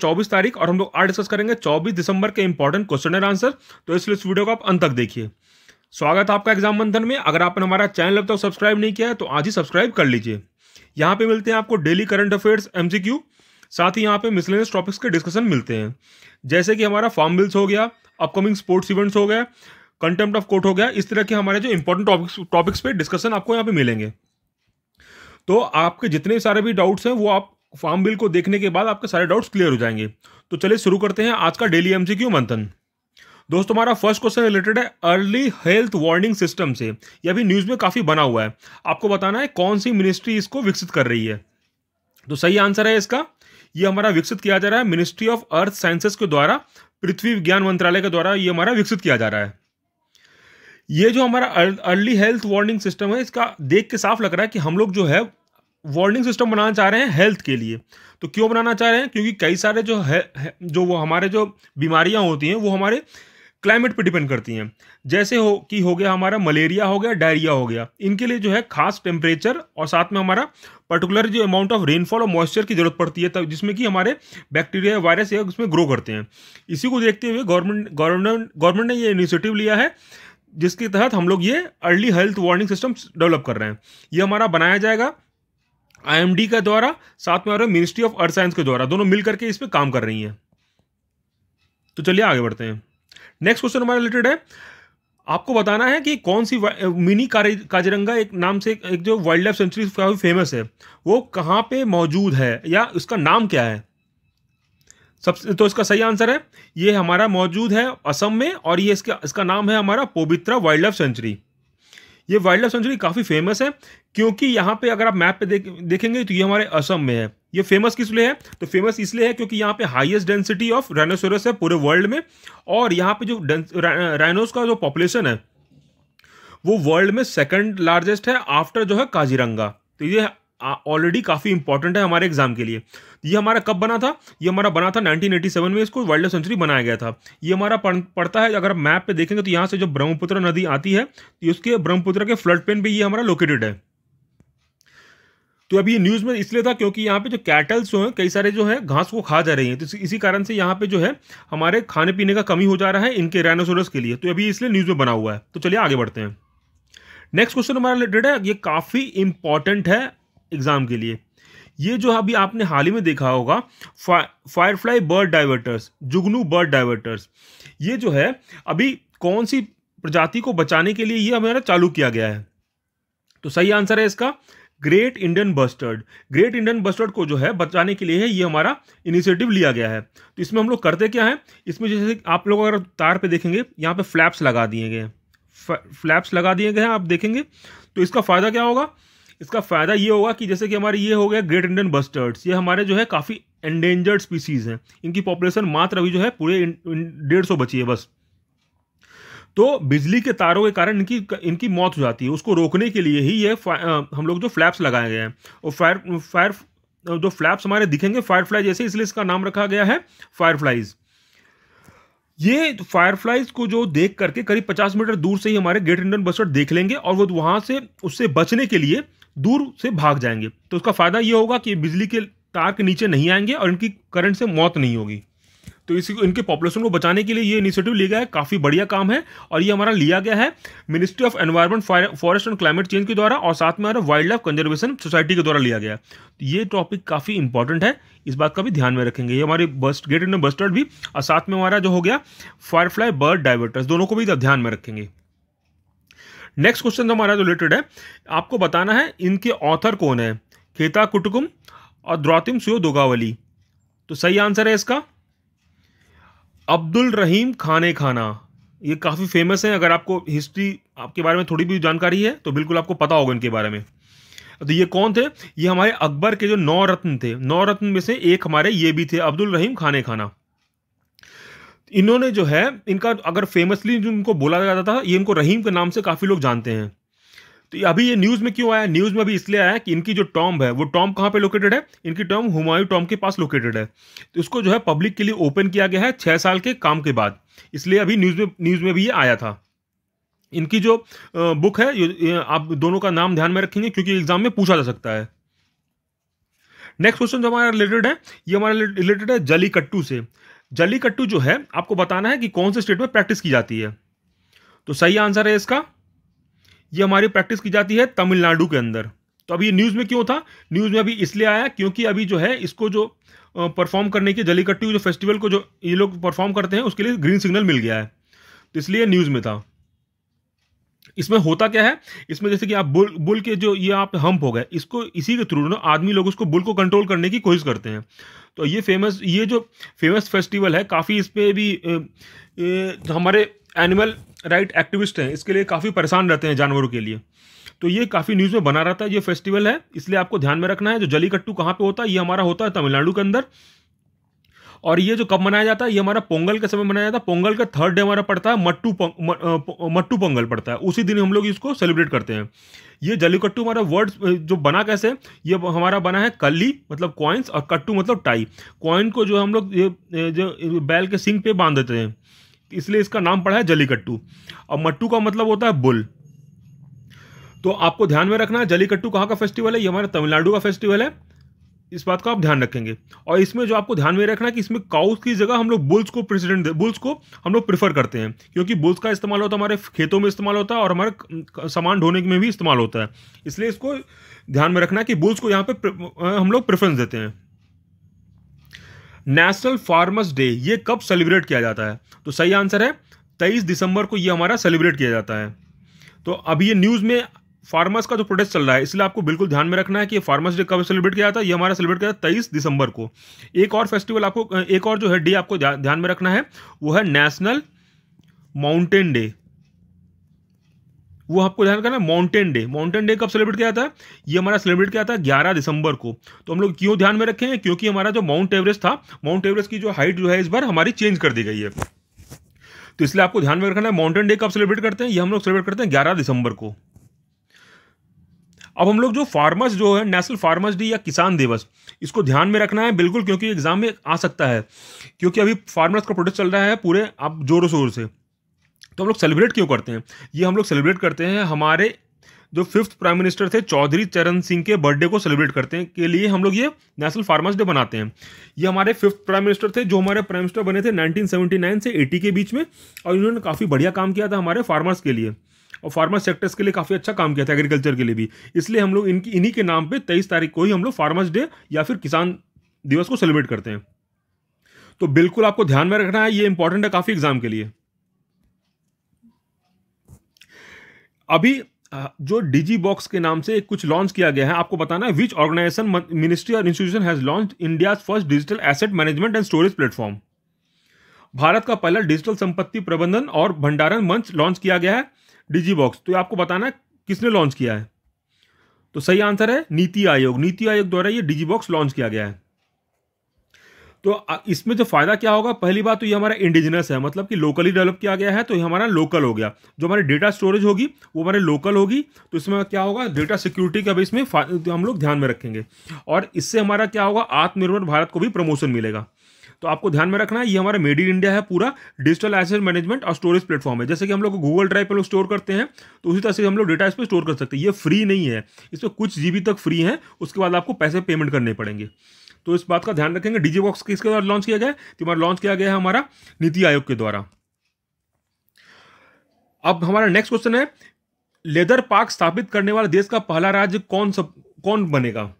24 तारीख और हम लोग आज डिस्कस करेंगे 24 दिसंबर के इंपॉर्टेंट क्वेश्चन एंड आंसर तो इसलिए इस वीडियो को आप अंत तक देखिए स्वागत है आपका एग्जाम बंधन में अगर आपने हमारा चैनल अब तक तो सब्सक्राइब नहीं किया है तो आज ही सब्सक्राइब कर लीजिए यहाँ पे मिलते हैं आपको डेली करंट अफेयर्स एम साथ ही यहाँ पे मिसलेनियस टॉपिक्स के डिस्कशन मिलते हैं जैसे कि हमारा फार्म बिल्स हो गया अपकमिंग स्पोर्ट्स इवेंट्स हो गया कंटेम्प्ट ऑफ कोर्ट हो गया इस तरह के हमारे जो इंपॉर्टेंट टॉपिक्स टॉपिक्स पे डिस्कशन आपको यहाँ पे मिलेंगे तो आपके जितने सारे भी डाउट्स हैं वो आप फार्म बिल को देखने के बाद आपके सारे डाउट्स क्लियर हो जाएंगे तो चलिए शुरू करते हैं आज का डेली एम मंथन दोस्तों हमारा फर्स्ट क्वेश्चन रिलेटेड है अर्ली हेल्थ वार्निंग सिस्टम से यह भी न्यूज़ में काफ़ी बना हुआ है आपको बताना है कौन सी मिनिस्ट्री इसको विकसित कर रही है तो सही आंसर है इसका यह हमारा विकसित किया जा रहा है मिनिस्ट्री ऑफ अर्थ साइंसेस के द्वारा पृथ्वी विज्ञान मंत्रालय के द्वारा ये हमारा विकसित किया जा रहा है ये जो हमारा अर्ली हेल्थ वार्निंग सिस्टम है इसका देख के साफ लग रहा है कि हम लोग जो है वार्निंग सिस्टम बनाना चाह रहे हैं हेल्थ के लिए तो क्यों बनाना चाह रहे हैं क्योंकि कई सारे जो है जो वो हमारे जो बीमारियां होती हैं वो हमारे क्लाइमेट पे डिपेंड करती हैं जैसे हो कि हो गया हमारा मलेरिया हो गया डायरिया हो गया इनके लिए जो है खास टेम्परेचर और साथ में हमारा पर्टिकुलर जो अमाउंट ऑफ रेनफॉल और मॉइस्चर की जरूरत पड़ती है तब जिसमें कि हमारे बैक्टीरिया वायरस या उसमें ग्रो करते हैं इसी को देखते हुए गवर्नमेंट गवर्नमेंट गवर्नमेंट ने ये इनिशिएटिव लिया है जिसके तहत हम लोग ये early health warning system develop कर रहे हैं ये हमारा बनाया जाएगा आईएमडी का द्वारा साथ में आ रहा है मिनिस्ट्री ऑफ अर्थ साइंस के द्वारा दोनों मिल करके इस पर काम कर रही हैं तो चलिए आगे बढ़ते हैं नेक्स्ट क्वेश्चन हमारा रिलेटेड है आपको बताना है कि कौन सी मिनी काजिरंगा एक नाम से एक जो वाइल्ड लाइफ सेंचुरी काफ़ी फेमस है वो कहाँ पे मौजूद है या उसका नाम क्या है सबसे तो इसका सही आंसर है ये हमारा मौजूद है असम में और ये इसका इसका नाम है हमारा पोबित्रा वाइल्ड लाइफ सेंचुरी ये वाइल्ड लाइफ सेंचुरी काफ़ी फेमस है क्योंकि यहाँ पे अगर आप मैप पे देख देखेंगे तो ये हमारे असम में है ये फेमस किस लिए है तो फेमस इसलिए है क्योंकि यहाँ पे हाईएस्ट डेंसिटी ऑफ राइनोसोरस है पूरे वर्ल्ड में और यहाँ पे जो राइनोस का जो पॉपुलेशन है वो वर्ल्ड में सेकंड लार्जेस्ट है आफ्टर जो है काजीरंगा तो ये ऑलरेडी काफ़ी इंपॉर्टेंट है हमारे एग्जाम के लिए ये हमारा कब बना था ये हमारा बना था 1987 में इसको वर्ल्ड सेंचुरी बनाया गया था ये हमारा पड़ता है अगर मैप पे देखेंगे तो यहाँ से जो ब्रह्मपुत्र नदी आती है तो उसके ब्रह्मपुत्र के फ्लड पेन पे ये हमारा लोकेटेड है तो अभी न्यूज़ में इसलिए था क्योंकि यहाँ पे जो कैटल्स हैं कई सारे जो है घास को खा जा रही हैं तो इसी कारण से यहाँ पे जो है हमारे खाने पीने का कमी हो जा रहा है इनके राइनोसोरस के लिए तो अभी इसलिए न्यूज़ में बना हुआ है तो चलिए आगे बढ़ते हैं नेक्स्ट क्वेश्चन हमारा रिलेटेड है ये काफ़ी इंपॉर्टेंट है एग्ज़ाम के लिए ये जो अभी आपने हाल ही में देखा होगा फा, फायरफ्लाई बर्ड डाइवर्टर्स जुगनू बर्ड डाइवर्टर्स ये जो है अभी कौन सी प्रजाति को बचाने के लिए ये हमारा चालू किया गया है तो सही आंसर है इसका great Indian bustard great Indian bustard को जो है बचाने के लिए है ये हमारा इनिशिएटिव लिया गया है तो इसमें हम लोग करते क्या है इसमें जैसे आप लोग अगर तार पे देखेंगे यहाँ पे फ्लैप्स लगा दिए गए हैं फ्लैप्स लगा दिए गए हैं आप देखेंगे तो इसका फ़ायदा क्या होगा इसका फ़ायदा ये होगा कि जैसे कि हमारे ये हो गया ग्रेट इंडियन बस्टर्ड्स ये हमारे जो है काफ़ी एंडेंजर्ड स्पीसीज़ हैं इनकी पॉपुलेशन मात्र अभी जो है पूरे डेढ़ सौ बची है बस तो बिजली के तारों के कारण इनकी इनकी मौत हो जाती है उसको रोकने के लिए ही ये हम लोग जो फ्लैप्स लगाए गए हैं और फायर फायर जो फ्लैप्स हमारे दिखेंगे फायरफ्लाई जैसे इसलिए इसका नाम रखा गया है फायरफ्लाइज ये फायरफ्लाइज को जो देख करके करीब 50 मीटर दूर से ही हमारे ग्रेट इंडियन बस्टर्ड देख लेंगे और वो वहाँ से उससे बचने के लिए दूर से भाग जाएंगे तो उसका फ़ायदा यह होगा कि बिजली के तार के नीचे नहीं आएंगे और इनकी करंट से मौत नहीं होगी तो इसी को इनके पॉपुलेशन को बचाने के लिए ये इनिशिएटिव लिया गया है काफ़ी बढ़िया काम है और ये हमारा लिया गया है ministry of environment forest and climate change के द्वारा और साथ में हमारा वाइल्ड लाइफ कंजर्वेशन सोसाइटी के द्वारा लिया गया तो ये टॉपिक काफ़ी इंपॉर्टेंट है इस बात का भी ध्यान में रखेंगे ये हमारे बस्ट गेट एंड बस्टर्ड भी और साथ में हमारा जो हो गया फायरफ्लाई बर्ड डाइवर्टर्स दोनों को भी ध्यान में रखेंगे नेक्स्ट क्वेश्चन तो हमारा रिलेटेड है आपको बताना है इनके ऑथर कौन है खेता कुटकुम और द्रौतिम सुयो दोगावली तो सही आंसर है इसका अब्दुल रहीम खाने खाना ये काफ़ी फेमस हैं अगर आपको हिस्ट्री आपके बारे में थोड़ी भी जानकारी है तो बिल्कुल आपको पता होगा इनके बारे में तो ये कौन थे ये हमारे अकबर के जो नौ रत्न थे नौ रत्न में से एक हमारे ये भी थे अब्दुल रहीम खाने खाना इन्होंने जो है इनका अगर फेमसली जो इनको बोला जाता था ये इनको रहीम के नाम से काफ़ी लोग जानते हैं तो अभी ये न्यूज़ में क्यों आया न्यूज़ में अभी इसलिए आया कि इनकी जो टॉम्ब है वो टॉम कहाँ पे लोकेटेड है इनकी टॉम हुमायूं टॉम के पास लोकेटेड है तो इसको जो है पब्लिक के लिए ओपन किया गया है छः साल के काम के बाद इसलिए अभी न्यूज़ में न्यूज़ में भी ये आया था इनकी जो बुक है आप दोनों का नाम ध्यान में रखेंगे क्योंकि एग्जाम में पूछा जा सकता है नेक्स्ट क्वेश्चन जो हमारा रिलेटेड है ये हमारा रिलेटेड है जलीकट्टू से जल्लीकट्टू जो है आपको बताना है कि कौन से स्टेट में प्रैक्टिस की जाती है तो सही आंसर है इसका ये हमारी प्रैक्टिस की जाती है तमिलनाडु के अंदर तो अभी ये न्यूज़ में क्यों था न्यूज़ में अभी इसलिए आया क्योंकि अभी जो है इसको जो परफॉर्म करने के जलीकट्टू जो फेस्टिवल को जो ये लोग परफॉर्म करते हैं उसके लिए ग्रीन सिग्नल मिल गया है तो इसलिए न्यूज़ में था इसमें होता क्या है इसमें जैसे कि आप बुल बुल के जो ये आप हम्प हो गए इसको इसी के थ्रू ना आदमी लोग उसको बुल को कंट्रोल करने की कोशिश करते हैं तो ये फेमस ये जो फेमस फेस्टिवल है काफ़ी इस पर भी ए, ए, हमारे एनिमल राइट एक्टिविस्ट हैं इसके लिए काफ़ी परेशान रहते हैं जानवरों के लिए तो ये काफ़ी न्यूज़ में बना रहता है ये फेस्टिवल है इसलिए आपको ध्यान में रखना है जो जलीकट्टू कहाँ पे होता है ये हमारा होता है तमिलनाडु के अंदर और ये जो कब मनाया जाता है ये हमारा पोंगल के समय मनाया जाता है पोंगल का थर्ड डे हमारा पड़ता है मट्टू पोंग, मट्टू पोंगल पड़ता है उसी दिन हम लोग इसको सेलिब्रेट करते हैं ये जलीकट्टू हमारा वर्ड जो बना कैसे ये हमारा बना है कली मतलब कॉइन्स और कट्टू मतलब टाई कॉइन को जो हम लोग ये जो बैल के सिंग पे बांध देते हैं इसलिए इसका नाम पड़ा है जलीकट्टू और मट्टू का मतलब होता है बुल तो आपको ध्यान में रखना है जलीकट्टू कहाँ का फेस्टिवल है ये हमारा तमिलनाडु का फेस्टिवल है इस बात का आप ध्यान रखेंगे और इसमें जो आपको ध्यान में रखना है कि इसमें काउस की जगह हम लोग बुल्स को प्रेसिडेंट बुल्स को हम लोग प्रेफर करते हैं क्योंकि बुल्स का इस्तेमाल होता है हमारे खेतों में इस्तेमाल होता है और हमारे सामान ढोने में भी इस्तेमाल होता है इसलिए इसको ध्यान में रखना है कि बुल्स को यहाँ पर हम लोग प्रेफरेंस देते हैं नेशनल फार्मर्स डे ये कब सेलिब्रेट किया जाता है तो सही आंसर है तेईस दिसंबर को ये हमारा सेलिब्रेट किया जाता है तो अभी ये न्यूज़ में फार्मर्स का जो प्रोटेस्ट चल रहा है इसलिए आपको बिल्कुल ध्यान में रखना है कि फार्मर्स डे कब सेलिब्रेट किया था ये हमारा सेलिब्रेट किया था तेईस दिसंबर को एक और फेस्टिवल आपको एक और जो है डे आपको ध्यान में रखना है वो है नेशनल माउंटेन डे वो आपको ध्यान करना माउंटेन डे माउंटेन डे कब सेलिब्रेट किया था ये हमारा सेलिब्रेट किया था ग्यारह दिसंबर को तो हम लोग क्यों ध्यान में रखेंगे क्योंकि हमारा जो माउंट एवरेस्ट था माउंट एवरेस्ट की जो हाइट जो है इस बार हमारी चेंज कर दी गई है तो इसलिए आपको ध्यान में रखना है माउंटेन डे कब सेलिब्रेट करते हैं ये हम लोग सेलिब्रेट करते हैं ग्यारह दिसंबर को अब हम लोग जो फार्मर्स जो है नेशनल फार्मर्स डे या किसान दिवस इसको ध्यान में रखना है बिल्कुल क्योंकि एग्जाम में आ सकता है क्योंकि अभी फार्मर्स का प्रोटेस्ट चल रहा है पूरे आप जोरों शोर से तो हम लोग सेलिब्रेट क्यों करते हैं ये हम लोग सेलिब्रेट करते हैं हमारे जो फिफ्थ प्राइम मिनिस्टर थे चौधरी चरण सिंह के बर्थडे को सेलिब्रेट करते हैं के लिए हम लोग ये नेशनल फार्मर्स डे बनाते हैं ये हमारे फिफ्थ प्राइम मिनिस्टर थे जो हमारे प्राइम मिनिस्टर बने थे 1979 से 80 के बीच में और इन्होंने काफ़ी बढ़िया काम किया था हमारे फार्मर्स के लिए और फार्मा सेक्टर्स के लिए काफ़ी अच्छा काम किया था एग्रीकल्चर के लिए भी इसलिए हम लोग इनकी इन्हीं के नाम पे तेईस तारीख को ही हम लोग फार्मर्स डे या फिर किसान दिवस को सेलिब्रेट करते हैं तो बिल्कुल आपको ध्यान में रखना है ये इंपॉर्टेंट है काफ़ी एग्जाम के लिए अभी जो डीजी बॉक्स के नाम से कुछ लॉन्च किया गया है आपको बताना है विच ऑर्गेनाइजेशन मिनिस्ट्री और institution has launch India first digital asset management and storage platform Bharat का पहला डिजिटल संपत्ति प्रबंधन और भंडारण मंच लॉन्च किया गया है डिजी बॉक्स तो आपको बताना है किसने लॉन्च किया है तो सही आंसर है नीति आयोग नीति आयोग द्वारा ये डिजी बॉक्स लॉन्च किया गया है तो इसमें जो फायदा क्या होगा पहली बात तो ये हमारा इंडिजिनस है मतलब कि लोकली डेवलप किया गया है तो ये हमारा लोकल हो गया जो हमारी डेटा स्टोरेज होगी वो हमारे लोकल होगी तो इसमें क्या होगा डेटा सिक्योरिटी का भी इसमें तो हम लोग ध्यान में रखेंगे और इससे हमारा क्या होगा आत्मनिर्भर भारत को भी प्रमोशन मिलेगा तो आपको ध्यान में रखना है ये हमारा मेड इन इंडिया है पूरा डिजिटल एसेट मैनेजमेंट और स्टोरेज प्लेटफॉर्म है जैसे कि हम लोग गूगल ड्राइव पर लोग स्टोर करते हैं तो उसी तरह से हम लोग डेटा इस पर स्टोर कर सकते हैं ये फ्री नहीं है इसमें कुछ जीबी तक फ्री है उसके बाद आपको पैसे पेमेंट करने पड़ेंगे तो इस बात का ध्यान रखेंगे डीजी बॉक्स किसके द्वारा लॉन्च किया गया तो हमारा लॉन्च किया गया है हमारा नीति आयोग के द्वारा अब हमारा नेक्स्ट क्वेश्चन है लेदर पार्क स्थापित करने वाला देश का पहला राज्य कौन सब कौन बनेगा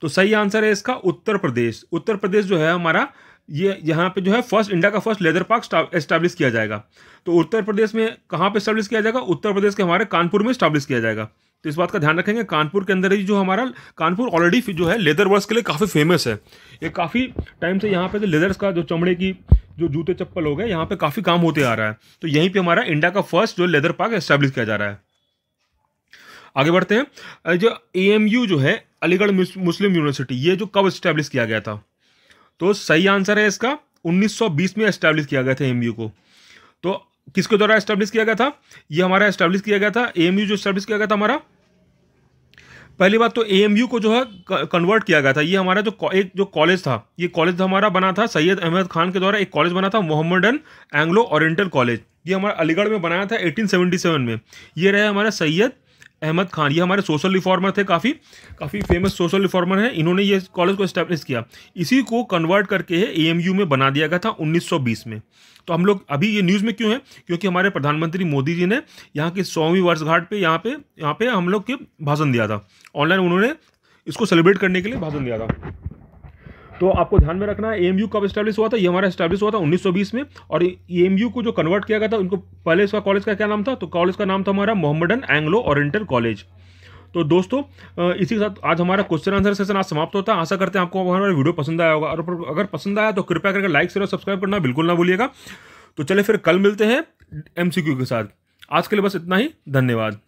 तो सही आंसर है इसका उत्तर प्रदेश उत्तर प्रदेश जो है हमारा ये यहाँ पे जो है फर्स्ट इंडिया का फर्स्ट लेदर पार्क एस्टैब्लिश किया जाएगा तो उत्तर प्रदेश में कहाँ पे स्टैब्लिश किया जाएगा उत्तर प्रदेश के हमारे कानपुर में स्टैब्लिश किया जाएगा तो इस बात का ध्यान रखेंगे कानपुर के अंदर ही जो हमारा कानपुर ऑलरेडी जो है लेदर वर्क के लिए काफ़ी फेमस है ये काफ़ी टाइम से यहाँ पे जो लेदर्स का जो चमड़े की जो जूते चप्पल हो गए यहाँ पे काफ़ी काम होते आ रहा है तो यहीं पे हमारा इंडिया का फर्स्ट जो लेदर पार्क एस्टैब्लिश किया जा रहा है आगे बढ़ते हैं जो ए जो है अलीगढ़ मुस्लिम यूनिवर्सिटी ये जो कब इस्टैब्लिश किया गया था तो सही आंसर है इसका 1920 में एस्टैब्लिश किया गया था एमयू को तो किसके द्वारा एस्टैब्लिश किया गया था ये हमारा एस्टैब्लिश किया गया था एमयू जो एस्टैब्लिश किया गया था हमारा पहली बात तो एएमयू को जो है कन्वर्ट किया गया था ये हमारा जो एक जो कॉलेज था ये कॉलेज हमारा बना था सैयद अहमद खान के द्वारा एक कॉलेज बना था मोहम्मदन एंग्लो ओरिएंटल कॉलेज ये हमारा अलीगढ़ में बनाया था 1877 में ये रहे हमारा सैयद अहमद खान ये हमारे सोशल रिफॉर्मर थे काफ़ी काफ़ी फेमस सोशल रिफॉर्मर हैं इन्होंने ये कॉलेज को इस्टेब्लिश किया इसी को कन्वर्ट करके एएमयू में बना दिया गया था 1920 में तो हम लोग अभी ये न्यूज़ में क्यों है क्योंकि हमारे प्रधानमंत्री मोदी जी ने यहाँ के सौवीं वर्षघाट पे यहाँ पे यहाँ पे हम लोग के भाषण दिया था ऑनलाइन उन्होंने इसको सेलिब्रेट करने के लिए भाषण दिया था तो आपको ध्यान में रखना है एएमयू कब स्टैब्लिश हुआ था ये हमारा स्टैब्लिश हुआ था 1920 में और एएमयू को जो कन्वर्ट किया गया था उनको पहले इसका कॉलेज का क्या नाम था तो कॉलेज का नाम था हमारा मोहम्मदन एंग्लो ओरिएंटल कॉलेज तो दोस्तों इसी के साथ आज हमारा क्वेश्चन आंसर सेशन आज समाप्त होता है आशा करते हैं आपको हमारा वीडियो पसंद आया होगा और अगर पसंद आया तो कृपया करके लाइक शेयर और सब्सक्राइब करना बिल्कुल ना भूलिएगा तो चले फिर कल मिलते हैं एमसीक्यू के साथ आज के लिए बस इतना ही धन्यवाद